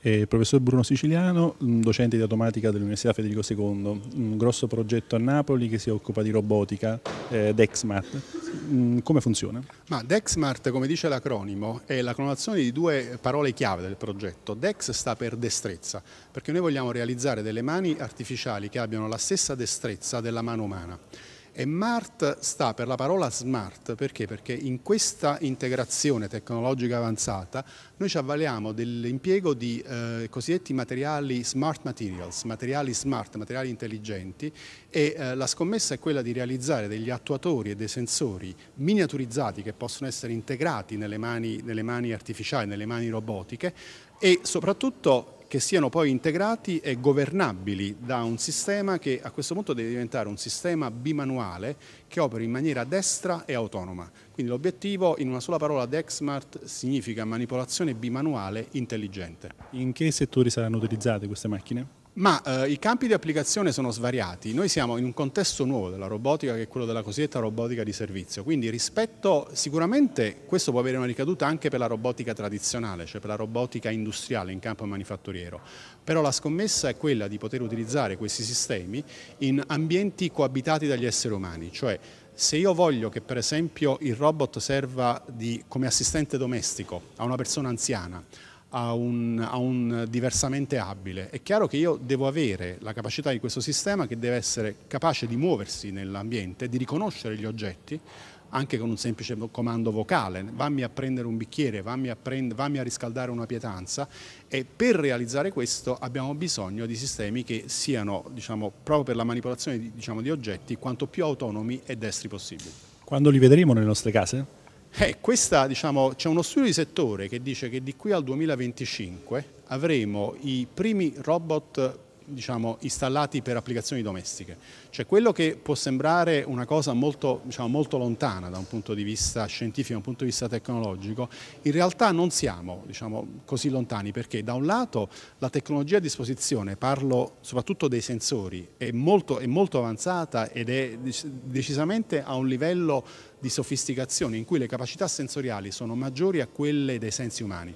Eh, professor Bruno Siciliano, mm, docente di automatica dell'Università Federico II, un grosso progetto a Napoli che si occupa di robotica, eh, Dexmart. Mm, come funziona? Ma Dexmart, come dice l'acronimo, è la clonazione di due parole chiave del progetto. Dex sta per destrezza, perché noi vogliamo realizzare delle mani artificiali che abbiano la stessa destrezza della mano umana. E MART sta per la parola smart, perché? Perché in questa integrazione tecnologica avanzata noi ci avvaliamo dell'impiego di eh, cosiddetti materiali smart materials, materiali smart, materiali intelligenti e eh, la scommessa è quella di realizzare degli attuatori e dei sensori miniaturizzati che possono essere integrati nelle mani, nelle mani artificiali, nelle mani robotiche e soprattutto che siano poi integrati e governabili da un sistema che a questo punto deve diventare un sistema bimanuale che operi in maniera destra e autonoma. Quindi l'obiettivo in una sola parola DexMart significa manipolazione bimanuale intelligente. In che settori saranno utilizzate queste macchine? Ma eh, i campi di applicazione sono svariati, noi siamo in un contesto nuovo della robotica che è quello della cosiddetta robotica di servizio, quindi rispetto sicuramente questo può avere una ricaduta anche per la robotica tradizionale, cioè per la robotica industriale in campo manifatturiero, però la scommessa è quella di poter utilizzare questi sistemi in ambienti coabitati dagli esseri umani, cioè se io voglio che per esempio il robot serva di, come assistente domestico a una persona anziana, a un, a un, diversamente abile. È chiaro che io devo avere la capacità di questo sistema che deve essere capace di muoversi nell'ambiente, di riconoscere gli oggetti, anche con un semplice comando vocale, vammi a prendere un bicchiere, vammi a, prend vammi a riscaldare una pietanza e per realizzare questo abbiamo bisogno di sistemi che siano, diciamo, proprio per la manipolazione di, diciamo, di oggetti, quanto più autonomi e destri possibili. Quando li vedremo nelle nostre case? Eh, questa, diciamo, c'è uno studio di settore che dice che di qui al 2025 avremo i primi robot diciamo, installati per applicazioni domestiche. Cioè quello che può sembrare una cosa molto, diciamo, molto, lontana da un punto di vista scientifico, da un punto di vista tecnologico, in realtà non siamo diciamo, così lontani perché da un lato la tecnologia a disposizione, parlo soprattutto dei sensori, è molto, è molto avanzata ed è decisamente a un livello di sofisticazione in cui le capacità sensoriali sono maggiori a quelle dei sensi umani.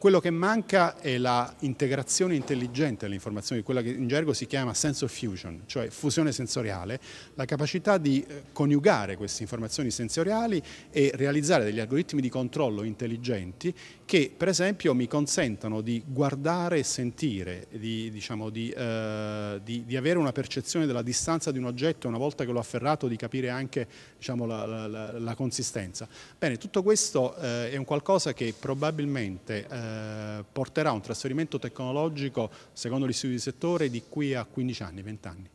Quello che manca è la integrazione intelligente informazioni, quella che in gergo si chiama sense of fusion, cioè fusione sensoriale, la capacità di eh, coniugare queste informazioni sensoriali e realizzare degli algoritmi di controllo intelligenti che per esempio mi consentano di guardare e sentire, di, diciamo, di, eh, di, di avere una percezione della distanza di un oggetto una volta che l'ho afferrato di capire anche diciamo, la, la, la, la, consistenza. Bene, tutto questo eh, è un qualcosa che probabilmente eh, eh, porterà a un trasferimento tecnologico, secondo gli studi di settore, di qui a 15 anni, 20 anni.